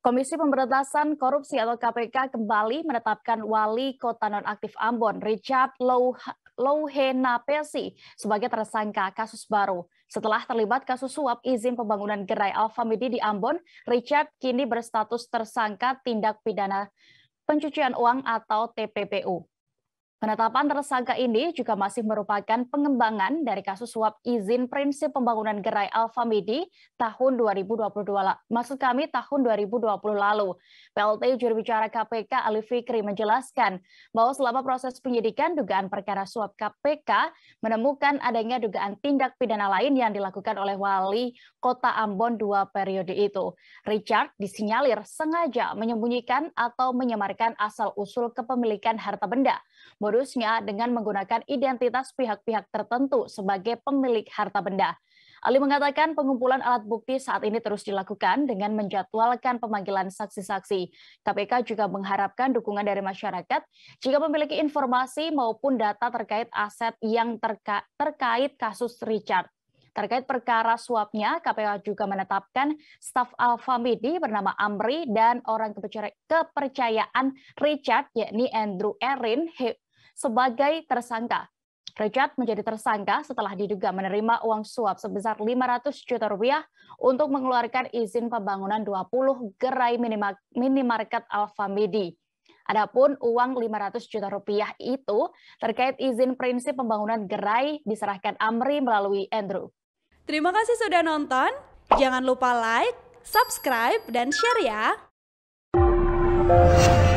Komisi Pemberantasan Korupsi atau KPK kembali menetapkan wali kota nonaktif Ambon, Richard Napesi, sebagai tersangka kasus baru. Setelah terlibat kasus suap izin pembangunan gerai Alfamidi di Ambon, Richard kini berstatus tersangka tindak pidana pencucian uang atau TPPU. Penetapan tersangka ini juga masih merupakan pengembangan dari kasus suap izin prinsip pembangunan gerai Alfamidi tahun 2022 maksud kami tahun 2020 lalu. PLT juru bicara KPK Ali Fikri menjelaskan bahwa selama proses penyidikan dugaan perkara suap KPK menemukan adanya dugaan tindak pidana lain yang dilakukan oleh wali kota Ambon dua periode itu. Richard disinyalir sengaja menyembunyikan atau menyamarkan asal-usul kepemilikan harta benda pengurusnya dengan menggunakan identitas pihak-pihak tertentu sebagai pemilik harta benda. Ali mengatakan pengumpulan alat bukti saat ini terus dilakukan dengan menjadwalkan pemanggilan saksi-saksi. KPK juga mengharapkan dukungan dari masyarakat jika memiliki informasi maupun data terkait aset yang terka terkait kasus Richard. Terkait perkara suapnya, KPK juga menetapkan staf Alfamidi bernama Amri dan orang kepercayaan Richard, yakni Andrew Erin, sebagai tersangka. Richard menjadi tersangka setelah diduga menerima uang suap sebesar 500 juta rupiah untuk mengeluarkan izin pembangunan 20 gerai minimarket Alfamidi. Adapun uang 500 juta rupiah itu terkait izin prinsip pembangunan gerai diserahkan Amri melalui Andrew. Terima kasih sudah nonton. Jangan lupa like, subscribe, dan share ya.